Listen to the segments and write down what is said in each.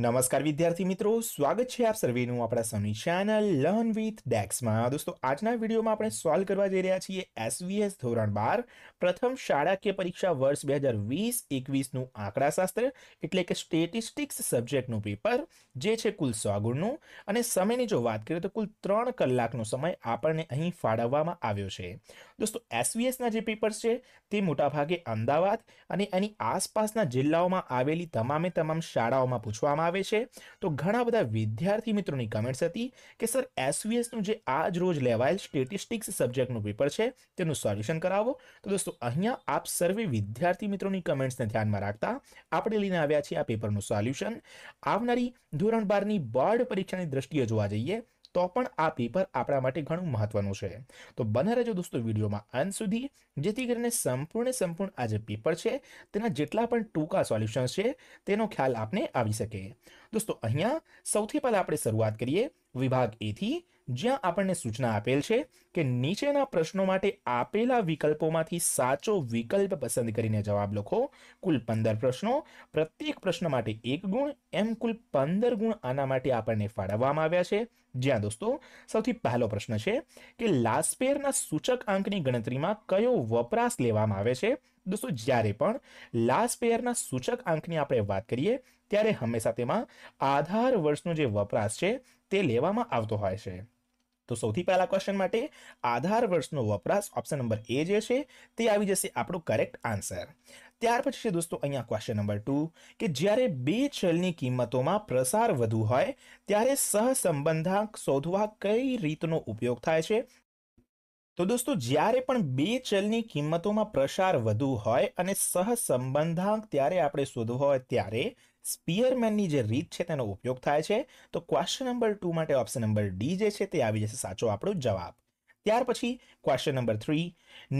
નમસ્કાર વિદ્યાર્થી મિત્રો સ્વાગત છે આપ સર્વેનું આપણા સૌની ચેનલ લર્ન વિથ ડેક્સમાં દોસ્તો આજના વિડીયોમાં આપણે સોલ્વ કરવા જઈ રહ્યા છીએ એસવીએસ ધોરણ બાર પ્રથમ શાળાકીય પરીક્ષા વર્ષ બે હજાર વીસ એકવીસનું આંકડાશાસ્ત્ર એટલે કે સ્ટેટિસ્ટિક્સ સબ્જેક્ટનું પેપર જે છે કુલ સો ગુણનું અને સમયની જો વાત કરીએ તો કુલ ત્રણ કલાકનો સમય આપણને અહીં ફાળવવામાં આવ્યો છે દોસ્તો એસવીએસના જે પેપર્સ છે તે મોટાભાગે અમદાવાદ અને એની આસપાસના જિલ્લાઓમાં આવેલી તમામે તમામ શાળાઓમાં પૂછવામાં કરવામાં આવે છે તો ઘણા બધા વિદ્યાર્થી મિત્રોની કમેન્ટ્સ હતી કે સર એસવીએસનું જે આજ રોજ લેવાયેલ સ્ટેટિસ્ટિક્સ સબ્જેક્ટનું પેપર છે તેનું સોલ્યુશન કરાવો તો દોસ્તો અહીંયા આપ સર્વે વિદ્યાર્થી મિત્રોની કમેન્ટ્સને ધ્યાનમાં રાખતા આપણે લઈને આવ્યા છીએ આ પેપરનું સોલ્યુશન આવનારી ધોરણ બારની બોર્ડ પરીક્ષાની દ્રષ્ટિએ જોવા જઈએ તો પણ આ પેપર આપણા માટે ઘણું મહત્વનું છે તો બને રહેજો દોસ્તો વિડીયોમાં અંત સુધી જેથી કરીને સંપૂર્ણ સંપૂર્ણ આ જે પેપર છે તેના જેટલા પણ ટૂંકા સોલ્યુશન્સ છે તેનો ખ્યાલ આપને આવી શકે દોસ્તો અહીંયા સૌથી પહેલાં આપણે શરૂઆત કરીએ વિભાગ એથી જ્યાં આપણને સૂચના આપેલ છે કે નીચેના પ્રશ્નો માટે આપેલા વિકલ્પોમાંથી સાચો વિકલ્પ પસંદ કરીને જવાબ લખો કુલ પંદર પ્રશ્નો પ્રત્યેક પ્રશ્ન માટે એક ગુણ એમ કુલ પંદર ગુણ આના માટે આપણને ફાળવવામાં આવ્યા છે જ્યાં દોસ્તો સૌથી પહેલો પ્રશ્ન છે કે લાસ્પેરના સૂચક આંકની ગણતરીમાં કયો વપરાશ લેવામાં આવે છે દોસ્તો જ્યારે પણ લાસ્ટ સૂચક આંકની આપણે વાત કરીએ ત્યારે હંમેશા તેમાં આધાર વર્ષનો જે વપરાશ છે તે લેવામાં આવતો હોય છે તો સૌથી પહેલા ક્વેશ્ચન માટે આધાર વર્ષનો વપરાશ ઓપ્શન નંબર એ જે છે તે આવી જશે આપણો કરેક્ટ આન્સર ત્યાર પછી છે દોસ્તો અહીંયા ક્વેશ્ચન નંબર ટુ કે જ્યારે બે ચલની કિંમતોમાં પ્રસાર વધુ હોય ત્યારે સહસંબંધાંક શોધવા કઈ રીતનો ઉપયોગ થાય છે તો દોસ્તો જ્યારે પણ બે ચલની કિંમતોમાં પ્રસાર વધુ હોય અને સહસંબંધાંક ત્યારે આપણે શોધવો હોય ત્યારે સ્પિયરમેનની જે રીત છે તેનો ઉપયોગ થાય છે તો ક્વેશ્ચન નંબર ટુ માટે ઓપ્શન નંબર ડી જે છે તે આવી જશે સાચો આપણો જવાબ ત્યાર પછી ક્વેશ્ચન નંબર થ્રી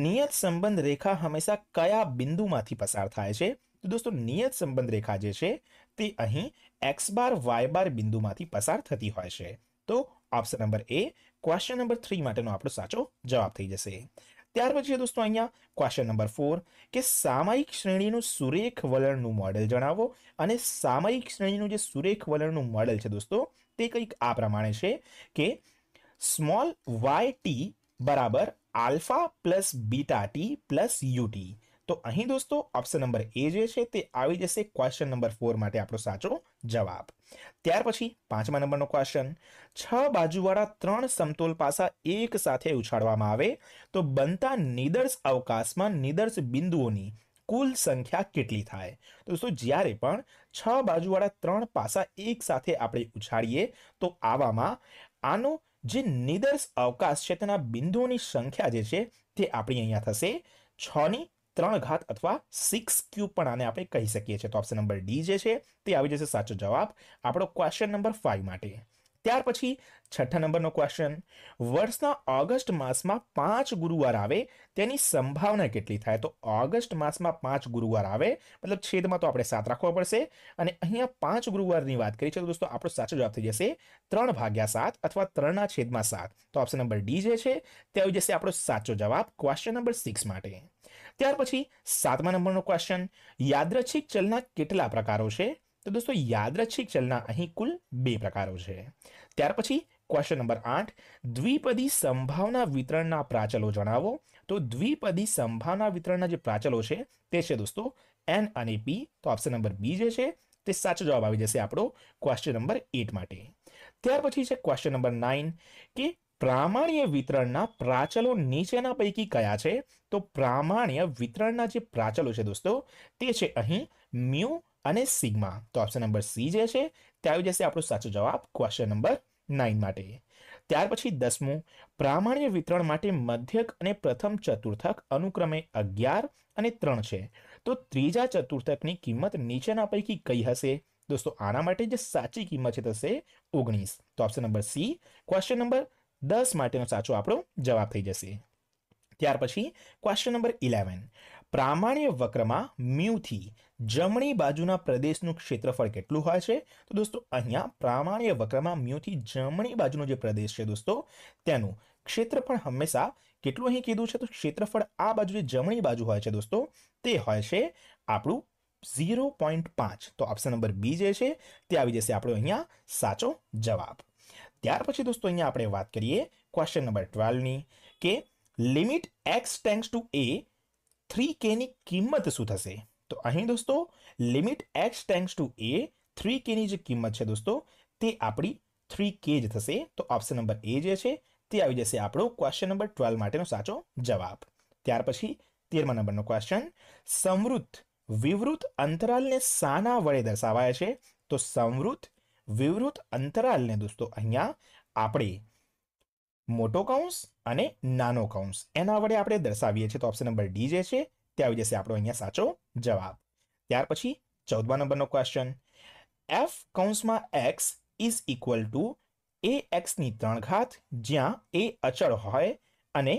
નિયત સંબંધ રેખા હંમેશા કયા બિંદુમાંથી પસાર થાય છે તો દોસ્તો નિયત સંબંધ રેખા જે છે તે અહીં એક્સ બાર વાય બાર બિંદુમાંથી પસાર થતી હોય છે તો option number A question number three માટેનો આપણો સાચો જવાબ થઈ જશે ત્યાર પછી દોસ્તો અહીંયા ક્વેશ્ચન નંબર ફોર કે સામાયિક શ્રેણીનું સુરેખ વલણનું મોડેલ જણાવો અને સામાયિક શ્રેણીનું જે સુરેખ વલણનું મોડેલ છે દોસ્તો તે કંઈક આ પ્રમાણે છે કે સ્મોલ વાય ટી બરાબર alpha plus beta T plus UT તો અહીં દોસ્તો ઓપ્શન નંબર એ જે છે તે આવી જશે ક્વેશ્ચન નંબર ફોર માટે આપણો સાચો જવાબ ત્યાર પછી પાંચમા નંબરનો ક્વેશ્ચન છ બાજુવાળા ત્રણ સમતોલ પાસા એક સાથે ઉછાળવામાં આવે તો બનતા નિદર્શ અવકાશમાં નિદર્શ બિંદુઓની કુલ સંખ્યા કેટલી થાય દોસ્તો જ્યારે પણ છ બાજુવાળા ત્રણ પાસા એક સાથે આપણે ઉછાળીએ તો આવામાં આનો જે નિદર્શ અવકાશ છે તેના બિંદુઓની સંખ્યા જે છે તે આપણી અહીંયા થશે છની ત્રણ ઘાત અથવા સિક્સ ક્યુબ પણ આને આપણે કહી શકીએ છીએ તો ઓપ્શન નંબર ડી જે છે તે આવી જશે સાચો જવાબ આપણો ક્વેશ્ચન નંબર ફાઇવ માટે ત્યાર પછી છઠ્ઠા નંબરનો ક્વેશ્ચન વર્ષના ઓગસ્ટ માસમાં પાંચ ગુરુવાર આવે તેની સંભાવના કેટલી થાય તો ઓગસ્ટ માસમાં પાંચ ગુરુવાર આવે મતલબ છેદમાં તો આપણે સાત રાખવો પડશે અને અહીંયા પાંચ ગુરુવારની વાત કરી છે તો દોસ્તો આપણો સાચો જવાબ થઈ જશે ત્રણ ભાગ્યા સાત અથવા ત્રણના છેદમાં સાત તો ઓપ્શન નંબર ડી જે છે તે આવી જશે આપણો સાચો જવાબ ક્વેશ્ચન નંબર સિક્સ માટે ત્યાર પછી સાતમા નંબરનો ક્વેશ્ચન યાદ્રચ્છિક ચલના કેટલા પ્રકારો છે તો દોસ્તો યાદ્રચ્છિક ચલના અહીં કુલ બે પ્રકારો છે ત્યાર પછી ક્વેશ્ચન નંબર આઠ દ્વિપદી સંભાવના વિતરણના પ્રાચલો જણાવો તો દ્વિપદી સંભાવના વિતરણના જે પ્રાચલો છે તે છે દોસ્તો એન અને પી તો ઓપ્શન નંબર બી જે છે તે સાચો જવાબ આવી જશે આપણો ક્વેશ્ચન નંબર એટ માટે ત્યાર પછી છે ક્વેશ્ચન નંબર નાઇન કે પ્રામાણ્ય વિતરણના પ્રાચલો નીચેના પૈકી કયા છે તો પ્રામાણ્ય વિતરણના જે પ્રાચલો છે દોસ્તો તે છે અહીં મ્યુ અને સિગ્મા તો ઓપ્શન નંબર સી જે છે તે આવી જશે આપણો સાચો જવાબ ક્વેશ્ચન નંબર નાઇન માટે ત્યાર પછી દસમું પ્રામાણ્ય વિતરણ માટે મધ્યક અને પ્રથમ ચતુર્થક અનુક્રમે અગિયાર અને ત્રણ છે તો ત્રીજા ચતુર્થકની કિંમત નીચેના પૈકી કઈ હશે દોસ્તો આના માટે જે સાચી કિંમત છે થશે ઓગણીસ તો option number C question number દસ માટેનો સાચો આપણો જવાબ થઈ જશે ત્યાર પછી ક્વેશ્ચન નંબર ઇલેવન પ્રામાણ્ય વક્રમાં મ્યુથી જમણી બાજુના પ્રદેશનું ક્ષેત્રફળ કેટલું હોય છે તો દોસ્તો અહીંયા પ્રામાણ્ય વક્રમાં મ્યુથી જમણી બાજુનો જે પ્રદેશ છે દોસ્તો તેનું ક્ષેત્રફળ હંમેશા કેટલું અહીં કીધું છે તો ક્ષેત્રફળ આ બાજુ જે જમણી બાજુ હોય છે દોસ્તો તે હોય છે આપણું ઝીરો પોઈન્ટ પાંચ તો ઓપ્શન નંબર બી જે છે તે આવી જશે આપણો અહીંયા સાચો જવાબ ત્યાર પછી દોસ્તો અહીંયા આપણે વાત કરીએ ક્વેશ્ચન નંબર ટ્વેલ્વની કે limit X tends to A three કેની કિંમત શું થશે તો અહીં દોસ્તો limit X tends to A three કેની જે કિંમત છે દોસ્તો તે આપણી થ્રી કે જ થશે તો ઓપ્શન નંબર એ જે છે તે આવી જશે આપણો ક્વેશ્ચન નંબર ટ્વેલ્વ માટેનો સાચો જવાબ ત્યાર પછી તેરમા નંબરનો ક્વેશ્ચન સમૃદ્ધ વિવૃત અંતરાલને સાના વડે દર્શાવાય છે તો સમૃદ્ધ વિવૃત અંતરાલને દોસ્તો અહીંયા આપણે મોટો કૌંસ અને નાનો કૌંસ એના વડે આપણે દર્શાવીએ છીએ તો ઓપ્શન નંબર ડી જે છે તે આવી જશે આપણો અહીંયા સાચો જવાબ ત્યાર પછી ચૌદમા નંબરનો ક્વેશ્ચન એફ કૌંસમાં X is equal to A એક્સની ત્રણ ઘાત જ્યાં એ અચળ હોય અને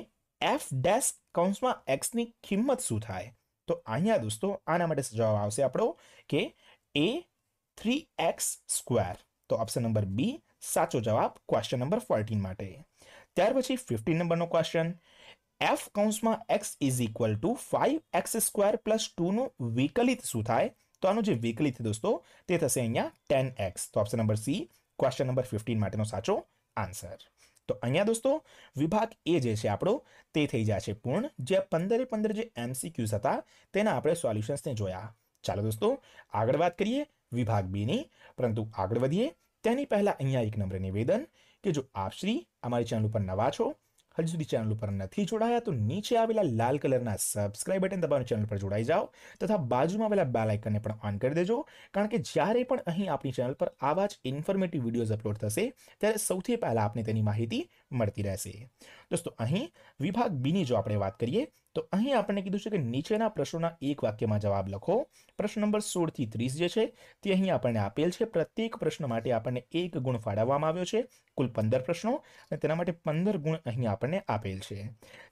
એફ ડેશ કૌંસમાં એક્સની કિંમત શું થાય તો અહીંયા દોસ્તો આના માટે જવાબ આવશે આપણો કે એ 3x2 तो ऑप्शन नंबर बी સાચો જવાબ ક્વેશ્ચન નંબર 14 માટે ત્યાર પછી 15 નંબરનો ક્વેશ્ચન f(x) = 5x2 + 2 નું વિકલિત શું થાય તો આનું જે વિકલિત દોસ્તો તે થશે અહીંયા 10x તો option number C question number 15 માટેનો સાચો આન્સર તો અહીંયા દોસ્તો વિભાગ એ જે છે આપણો તે થઈ જાશે પૂર્ણ જે 15 એ 15 જે एमसीक्यू હતા તેના આપણે સોલ્યુશન્સ તે જોયા ચાલો દોસ્તો આગળ વાત કરીએ વિભાગ બીની પરંતુ આગળ વધીએ તેની પહેલાં અહીંયા એક નમ્ર નિવેદન કે જો આપ શ્રી અમારી ચેનલ ઉપર નવા છો હજુ સુધી ચેનલ ઉપર નથી જોડાયા તો નીચે આવેલા લાલ કલરના સબસ્ક્રાઇબ બટન દબાવીને ચેનલ પર જોડાઈ જાઓ તથા બાજુમાં આવેલા બેલ આઇકનને પણ ઓન કરી દેજો કારણ કે જ્યારે પણ અહીં આપણી ચેનલ પર આવા જ ઇન્ફોર્મેટિવ વિડીયોઝ અપલોડ થશે ત્યારે સૌથી પહેલાં આપને તેની માહિતી મળતી રહેશે દોસ્તો અહીં વિભાગ બીની જો આપણે વાત કરીએ તો અહીં આપણને કીધું છે કે નીચેના પ્રશ્નોના એક વાક્યમાં જવાબ લખો પ્રશ્ન નંબર સોળથી ત્રીસ જે છે તે અહીં આપણને આપેલ છે પ્રત્યેક પ્રશ્ન માટે આપણને એક ગુણ ફાળવવામાં આવ્યો છે કુલ પંદર પ્રશ્નો અને તેના માટે પંદર ગુણ અહીં આપણને આપેલ છે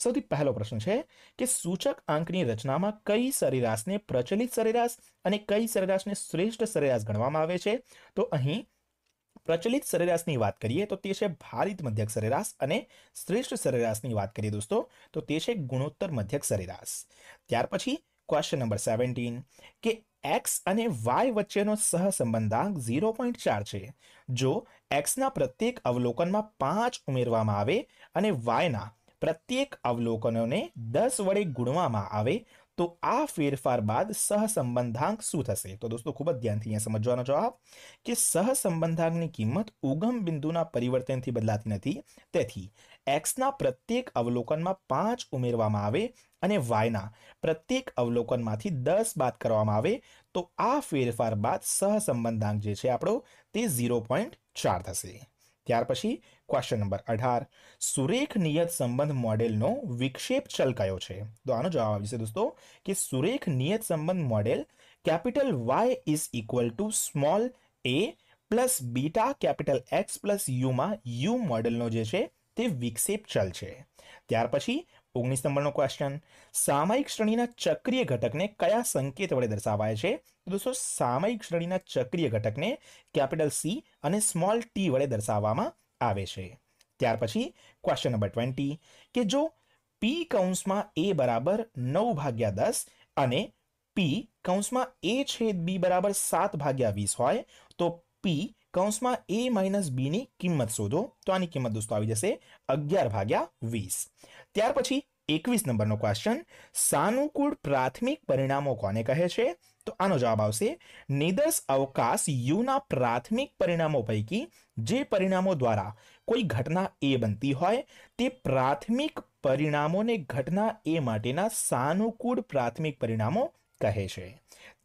સૌથી પહેલો પ્રશ્ન છે કે સૂચક આંકની રચનામાં કઈ સરેરાશને પ્રચલિત સરેરાશ અને કઈ સરેરાશને શ્રેષ્ઠ સરેરાશ ગણવામાં આવે છે તો અહીં પ્રચલિત સરેરાશની વાત કરીએ તો તે છે ભારિત મધ્યક સરેરાશ અને શ્રેષ્ઠ સરેરાશની વાત કરીએ દોસ્તો તો તે છે ગુણોત્તર મધ્યક સરેરાશ ત્યાર પછી ક્વેશ્ચન નંબર સેવન્ટીન કે એક્સ અને વાય વચ્ચેનો સહસંબંધાંક ઝીરો પોઈન્ટ ચાર છે જો એક્સના પ્રત્યેક અવલોકનમાં પાંચ ઉમેરવામાં આવે અને વાયના પ્રત્યેક અવલોકનોને દસ વડે ગુણવામાં આવે તો આ ફેરફાર બાદ સહસંબંધાંક શું થશે તો દોસ્તો ખૂબ જ ધ્યાનથી અહીંયા સમજવાનો જવાબ કે સહસંબંધાંકની કિંમત ઉગમ બિંદુના પરિવર્તનથી બદલાતી નથી તેથી એક્સના પ્રત્યેક અવલોકનમાં પાંચ ઉમેરવામાં આવે અને વાયના પ્રત્યેક અવલોકનમાંથી દસ બાદ કરવામાં આવે તો આ ફેરફાર બાદ સહસંબંધાંક જે છે આપણો તે ઝીરો પોઈન્ટ ચાર થશે ત્યાર પછી ક્વેશ્ચન નંબર અઢાર સુરેખ નિયત સંબંધ મોડેલનો વિક્ષેપ ચલ કયો છે તો આનો જવાબ આવી છે દોસ્તો કે સુરેખ નિયત સંબંધ model capital Y is equal to small A plus beta capital X plus યુમાં યુ મોડેલનો જે છે તે વિક્ષેપ ચલ છે ત્યાર પછી ઓગણીસ નંબરનો ક્વેશ્ચન સામયિક શ્રેણીના ચક્રીય ઘટકને કયા સંકેત વડે દર્શાવાય છે તો દોસ્તો સામાયિક શ્રેણીના ચક્રીય ઘટકને કેપિટલ સી અને સ્મોલ ટી વડે દર્શાવવામાં આવે છે ત્યાર પછી ક્વેશ્ચન નંબર ટ્વેન્ટી કે જો પી કૌંસમાં એ બરાબર નવ ભાગ્યા દસ અને પી કૌંસમાં એ છેદ બી બરાબર સાત ભાગ્યા વીસ હોય તો પી કૌંસમાં એ માઇનસ બીની કિંમત શોધો તો આની કિંમત દોસ્તો આવી જશે અગિયાર ભાગ્યા વીસ ત્યાર પછી એકવીસ નંબરનો ક્વેશ્ચન સાનુકૂળ પ્રાથમિક પરિણામો કોને કહે છે તો આનો જવાબ આવશે નિદર્શ અવકાશ યુના પ્રાથમિક પરિણામો પૈકી જે પરિણામો દ્વારા કોઈ ઘટના એ બનતી હોય તે પ્રાથમિક પરિણામોને ઘટના એ માટેના સાનુકૂળ પ્રાથમિક પરિણામો કહે છે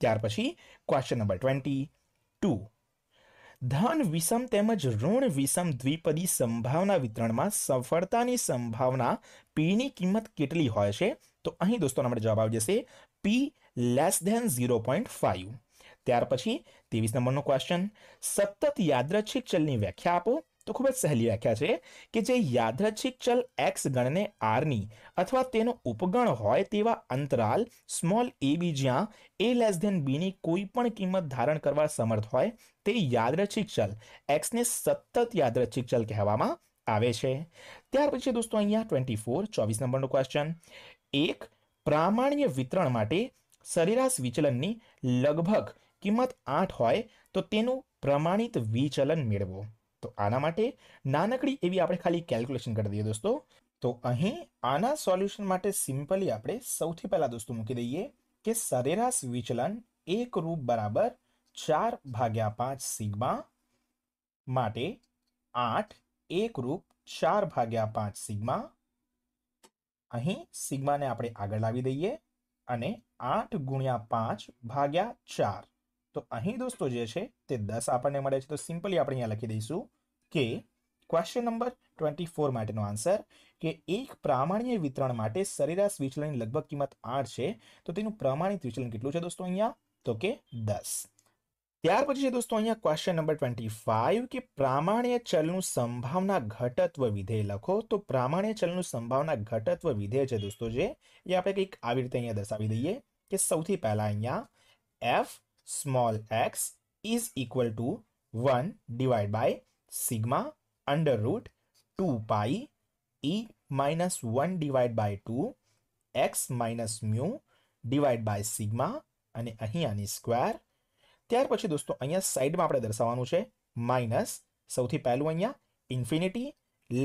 ત્યાર પછી ક્વેશ્ચન નંબર ટ્વેન્ટી ટુ ધન વિષમ તેમજ ઋણ વિષમ દ્વિપદી સંભાવના વિતરણમાં સફળતાની સંભાવના પીની કિંમત કેટલી હોય છે તો અહીં દોસ્તોના માટે જવાબ આવી જશે P less than zero point five ત્યાર પછી ત્રેવીસ નંબરનો ક્વેશ્ચન સતત યાદ્રચ્છિક ચલની વ્યાખ્યા આપો તો ખૂબ જ સહેલી વ્યાખ્યા છે કે જે યાદ્રચ્છિક ચલ એક્સ ગણને આરની અથવા તેનો ઉપગણ હોય તેવા અંતરાલ સ્મોલ એ બી જ્યાં એ લેસ ધેન બીની કોઈ પણ કિંમત ધારણ કરવા સમર્થ હોય તે યાદ્રચ્છિક ચલ એક્સને સતત યાદ્રચ્છિક ચલ કહેવામાં આવે છે ત્યાર પછી દોસ્તો અહીંયા ટ્વેન્ટી ફોર ચોવીસ નંબરનું ક્વેશ્ચન એક પ્રામાણ્ય વિતરણ માટે સરેરાશ વિચલનની લગભગ કિંમત આઠ હોય તો તેનું પ્રમાણિત વિચલન મેળવો તો આના માટે નાનકડી એવી આપણે ખાલી કેલ્ક્યુલેશન કરી દઈએ દોસ્તો તો અહીં આના સોલ્યુશન માટે સિમ્પલી આપણે સૌથી પહેલાં દોસ્તો મૂકી દઈએ કે સરેરાશ વિચલન એક રૂપ બરાબર ચાર ભાગ્યા પાંચ સિગ્મા માટે આઠ એક રૂપ ચાર ભાગ્યા પાંચ સિગ્મા અહીં સિગ્માને આપણે આગળ લાવી દઈએ અને આઠ ગુણ્યા પાંચ ભાગ્યા ચાર તો અહીં દોસ્તો જે છે તે દસ આપણને મળે છે તો સિમ્પલી આપણે અહીંયા લખી દઈશું કે ક્વેશ્ચન નંબર ટ્વેન્ટી ફોર માટેનો આન્સર કે એક પ્રામાણ્ય વિતરણ માટે સરેરાશ વિચલનની લગભગ કિંમત આઠ છે તો તેનું પ્રમાણિત વિચલન કેટલું છે દોસ્તો અહીંયા તો કે દસ ત્યાર પછી છે દોસ્તો અહીંયા ક્વેશ્ચન નંબર ટ્વેન્ટી ફાઇવ કે પ્રામાણ્ય ચલનું સંભાવના ઘટત્વ વિધેય લખો તો પ્રામાણ્ય ચલનું સંભાવના ઘટત્વ વિધેય છે દોસ્તો જે એ આપણે કંઈક આવી રીતે અહીંયા દર્શાવી દઈએ કે સૌથી પહેલાં અહીંયા F small X is equal to one divide by sigma under root two pi E minus one divide by two X minus mu divide by sigma અને અહીં આની સ્ક્વેર ત્યાર પછી દોસ્તો અહીંયા સાઈડમાં આપણે દર્શાવવાનું છે માઇનસ સૌથી પહેલું અહીંયા ઇન્ફિનિટી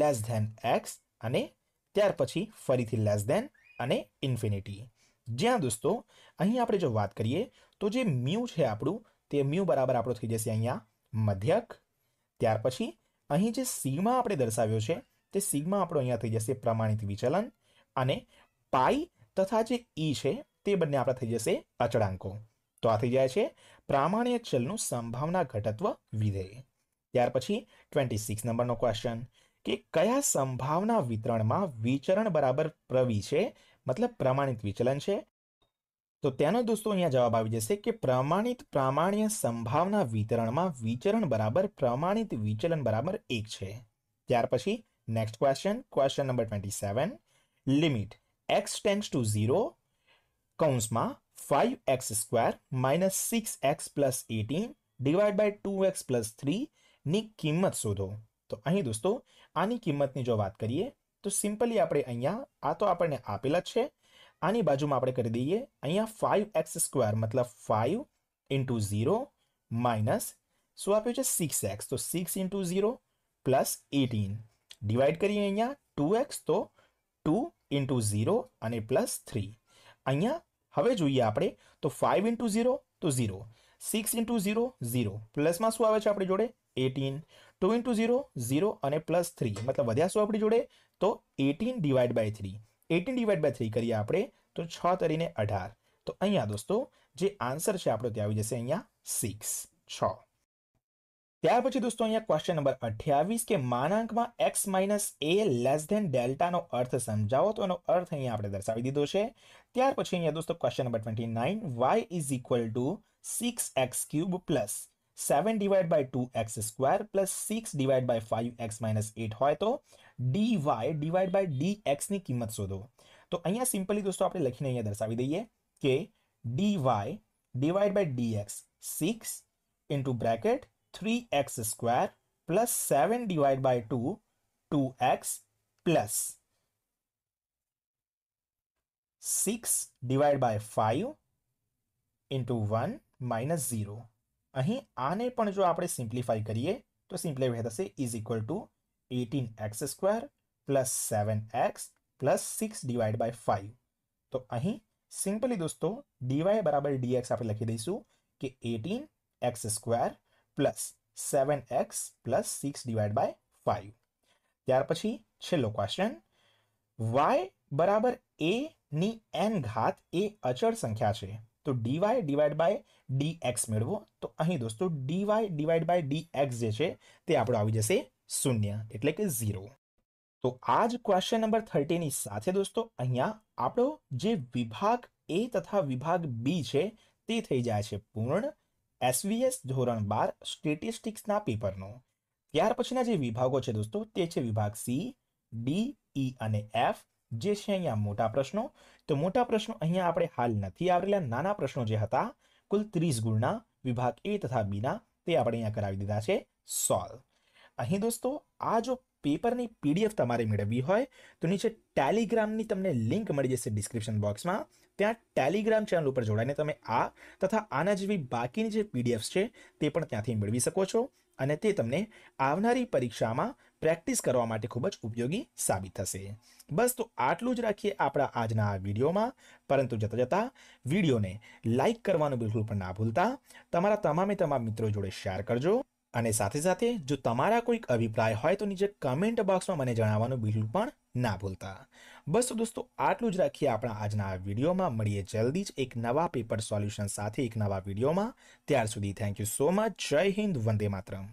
લેસ ધેન એક્સ અને ત્યાર પછી ફરીથી લેસ ધેન અને ઇન્ફિનિટી જ્યાં દોસ્તો અહીં આપણે જો વાત કરીએ તો જે મ્યુ છે આપણું તે મ્યુ બરાબર આપણો થઈ જશે અહીંયા મધ્યક ત્યાર પછી અહીં જે સીમાં આપણે દર્શાવ્યો છે તે સીગમાં આપણો અહીંયા થઈ જશે પ્રમાણિત વિચલન અને પાઈ તથા જે ઈ છે તે બંને આપણા થઈ જશે અચળાંકો તો આ થઈ જાય છે પ્રામાણ્ય ચલનું સંભાવના ઘટત્વ વિધેય ત્યાર પછી ટ્વેન્ટી સિક્સ નંબરનો ક્વેશ્ચન કે કયા સંભાવના વિતરણમાં વિચરણ બરાબર પ્રવી છે મતલબ પ્રમાણિત વિચલન છે તો તેનો દોસ્તો અહીંયા જવાબ આવી જશે કે પ્રમાણિત પ્રામાણ્ય સંભાવના વિતરણમાં વિચરણ બરાબર પ્રમાણિત વિચલન બરાબર એક છે ત્યાર પછી next question question number twenty seven limit X tends to zero કૌંસમાં five X square minus six X plus eighteen divide by two X plus થ્રીની કિંમત શોધો તો અહીં દોસ્તો આની કિંમતની જો વાત કરીએ તો સિમ્પલી આપણે અહીંયા આ તો આપણને આપેલા જ છે આની બાજુમાં આપણે કરી દઈએ અહીંયા ફાઇવ એક્સ સ્ક્વેર મતલબ ફાઈવ ઇન્ટુ ઝીરો માઇનસ શું આપ્યું છે સિક્સ એક્સ તો six into zero plus eighteen divide કરીએ અહીંયા ટુ એક્સ તો ટુ ઇન્ટુ ઝીરો અને પ્લસ થ્રી અહીંયા હવે જોઈએ આપણે તો ફાઇવ ઇન્ટુ ઝીરો તો zero six into zero zero પ્લસમાં શું આવે છે આપણી જોડે eighteen two into zero zero અને પ્લસ થ્રી મતલબ વધ્યા શું આપણી જોડે તો eighteen divide by three eighteen divide by three કરીએ આપણે તો છ તરીને અઢાર તો અહીંયા દોસ્તો જે આન્સર છે આપણો તે આવી જશે અહીંયા સિક્સ છ ત્યાર પછી દોસ્તો અહીંયા ક્વેશ્ચન નંબર અઠ્યાવીસ કે માનાંકમાં X minus A less than ડેલ્ટાનો અર્થ સમજાવો તો એનો અર્થ અહીંયા આપણે દર્શાવી દીધો છે ત્યાર પછી અહીંયા દોસ્તો question number twenty nine Y is equal to six X cube plus seven divide by two X square plus six divide by five X minus eight હોય તો D Y divide by D X की किमत शोधो तो अँ सीम्पली दोस्तों आप लखी नहीं दर्शाई दी है कि D Y divide by D X six into bracket three X square plus seven divide by two two X plus six divide by five into one minus zero uh आने पर जो आप सीम्प्लिफाई करिए तो सीम्प्लिफाई is equal to 18x2 + 7x + 6 / 5 तो अही simply दोस्तों dy = dx આપે લખી દઈશુ કે 18x2 + 7x + 6 / 5 ત્યાર પછી છેલો ક્વેશ્ચન y = a ની n ઘાત a અચળ સંખ્યા છે તો dy / dx મેળવો તો અહી દોસ્તો dy / dx જે છે તે આપણો આવી જશે શૂન્ય એટલે કે ઝીરો તો આ જ ક્વેશ્ચન નંબર થર્ટીની સાથે દોસ્તો અહીંયા આપણો જે વિભાગ એ તથા વિભાગ બી છે તે થઈ જાય છે પૂર્ણ એસવીએસ ધોરણ બાર સ્ટેટિસ્ટિક્સના પેપરનો ત્યાર પછીના જે વિભાગો છે દોસ્તો તે છે વિભાગ સી ડી ઈ અને એફ જે છે અહીંયા મોટા પ્રશ્નો તો મોટા પ્રશ્નો અહીંયા આપણે હાલ નથી આવરેલા નાના પ્રશ્નો જે હતા કુલ ત્રીસ ગુણના વિભાગ એ તથા બીના તે આપણે અહીંયા કરાવી દીધા છે સોલ્વ અહીં દોસ્તો આ જો પેપરની પીડીએફ તમારે મેળવવી હોય તો નીચે ટેલિગ્રામની તમને લિંક મળી જશે ડિસ્ક્રિપ્શન બોક્સમાં ત્યાં ટેલિગ્રામ ચેનલ ઉપર જોડાઈને તમે આ તથા આના જેવી બાકીની જે પીડીએફ છે તે પણ ત્યાંથી મેળવી શકો છો અને તે તમને આવનારી પરીક્ષામાં પ્રેક્ટિસ કરવા માટે ખૂબ જ ઉપયોગી સાબિત થશે બસ તો આટલું જ રાખીએ આપણા આજના આ વિડીયોમાં પરંતુ જતા જતાં વિડીયોને લાઇક કરવાનું બિલકુલ પણ ના ભૂલતા તમારા તમામે તમામ મિત્રો જોડે શેર કરજો અને સાથે સાથે જો તમારા કોઈક અભિપ્રાય હોય તો નીચે કમેન્ટ બોક્સમાં મને જણાવવાનું બિલકુલ પણ ના ભૂલતા બસ દોસ્તો આટલું જ રાખીએ આપણા આજના આ વિડીયોમાં મળીએ જલ્દી જ એક નવા પેપર સોલ્યુશન સાથે એક નવા વિડીયોમાં ત્યાર સુધી થેન્ક યુ સો મચ જય હિન્દ વંદે માતરમ